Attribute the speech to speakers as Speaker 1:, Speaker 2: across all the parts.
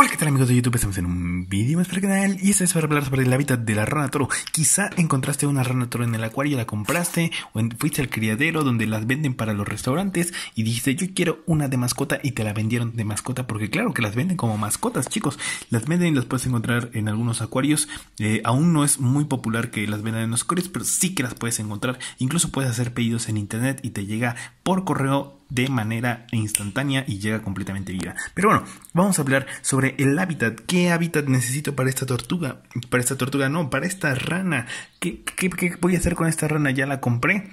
Speaker 1: Hola, ¿qué tal amigos de YouTube? Estamos en un vídeo más para el canal y este es para hablar sobre el hábitat de la rana toro. Quizá encontraste una rana toro en el acuario, la compraste o fuiste al criadero donde las venden para los restaurantes y dijiste yo quiero una de mascota y te la vendieron de mascota porque claro que las venden como mascotas chicos. Las venden y las puedes encontrar en algunos acuarios. Eh, aún no es muy popular que las vendan en los acuarios pero sí que las puedes encontrar. Incluso puedes hacer pedidos en internet y te llega por correo de manera instantánea y llega completamente viva. Pero bueno, vamos a hablar sobre el hábitat. ¿Qué hábitat necesito para esta tortuga? Para esta tortuga no, para esta rana. ¿Qué, qué, qué voy a hacer con esta rana? Ya la compré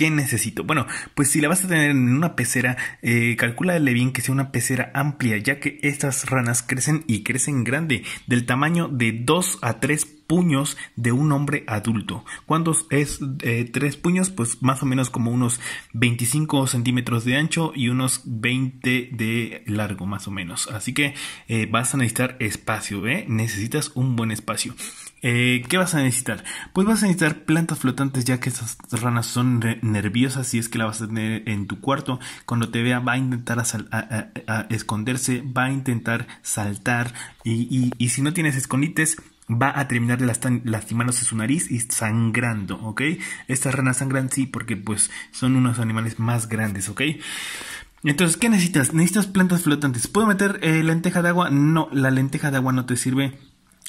Speaker 1: ¿Qué necesito? Bueno, pues si la vas a tener en una pecera, eh, calculale bien que sea una pecera amplia, ya que estas ranas crecen y crecen grande, del tamaño de 2 a 3 puños de un hombre adulto. ¿Cuántos es eh, tres puños? Pues más o menos como unos 25 centímetros de ancho y unos 20 de largo, más o menos. Así que eh, vas a necesitar espacio, ¿eh? Necesitas un buen espacio. Eh, ¿Qué vas a necesitar? Pues vas a necesitar plantas flotantes ya que esas ranas son nerviosas y es que la vas a tener en tu cuarto. Cuando te vea va a intentar esconderse, va a intentar saltar y, si no tienes escondites va a terminar lastimándose su nariz y sangrando, ¿ok? Estas ranas sangran sí porque pues son unos animales más grandes, ¿ok? Entonces, ¿qué necesitas? Necesitas plantas flotantes. ¿Puedo meter eh, lenteja de agua? No, la lenteja de agua no te sirve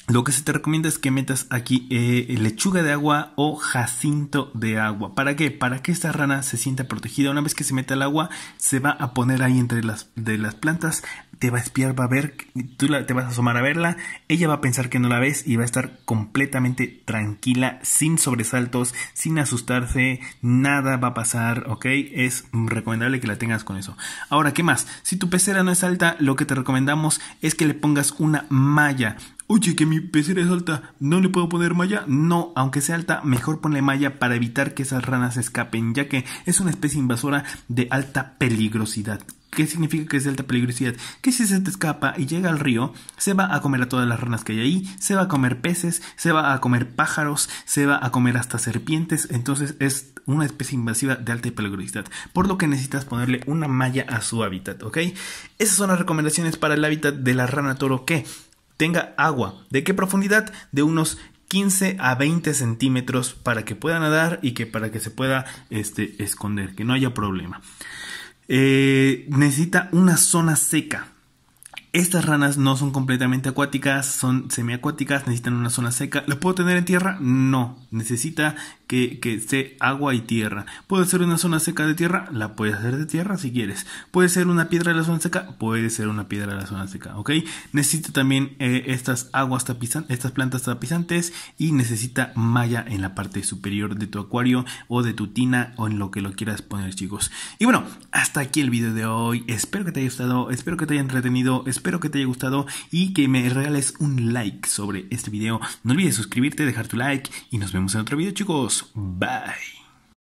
Speaker 1: lo que se te recomienda es que metas aquí eh, lechuga de agua o jacinto de agua. ¿Para qué? Para que esta rana se sienta protegida. Una vez que se mete al agua, se va a poner ahí entre las, de las plantas, te va a espiar, va a ver, tú la, te vas a asomar a verla, ella va a pensar que no la ves y va a estar completamente tranquila, sin sobresaltos, sin asustarse, nada va a pasar, ¿ok? Es recomendable que la tengas con eso. Ahora, ¿qué más? Si tu pecera no es alta, lo que te recomendamos es que le pongas una malla Oye, que mi pecera es alta, ¿no le puedo poner malla? No, aunque sea alta, mejor ponle malla para evitar que esas ranas escapen, ya que es una especie invasora de alta peligrosidad. ¿Qué significa que es de alta peligrosidad? Que si se te escapa y llega al río, se va a comer a todas las ranas que hay ahí, se va a comer peces, se va a comer pájaros, se va a comer hasta serpientes, entonces es una especie invasiva de alta peligrosidad, por lo que necesitas ponerle una malla a su hábitat, ¿ok? Esas son las recomendaciones para el hábitat de la rana toro que tenga agua. ¿De qué profundidad? De unos 15 a 20 centímetros para que pueda nadar y que para que se pueda este, esconder, que no haya problema. Eh, necesita una zona seca. Estas ranas no son completamente acuáticas, son semiacuáticas, necesitan una zona seca. ¿Lo puedo tener en tierra? No, necesita que, que esté agua y tierra. Puede ser una zona seca de tierra, la puedes hacer de tierra si quieres. Puede ser una piedra de la zona seca, puede ser una piedra de la zona seca, ¿ok? Necesita también eh, estas aguas tapizantes, estas plantas tapizantes y necesita malla en la parte superior de tu acuario o de tu tina o en lo que lo quieras poner, chicos. Y bueno, hasta aquí el video de hoy. Espero que te haya gustado, espero que te haya entretenido, espero que te haya gustado y que me regales un like sobre este video. No olvides suscribirte, dejar tu like y nos vemos en otro video, chicos. Bye.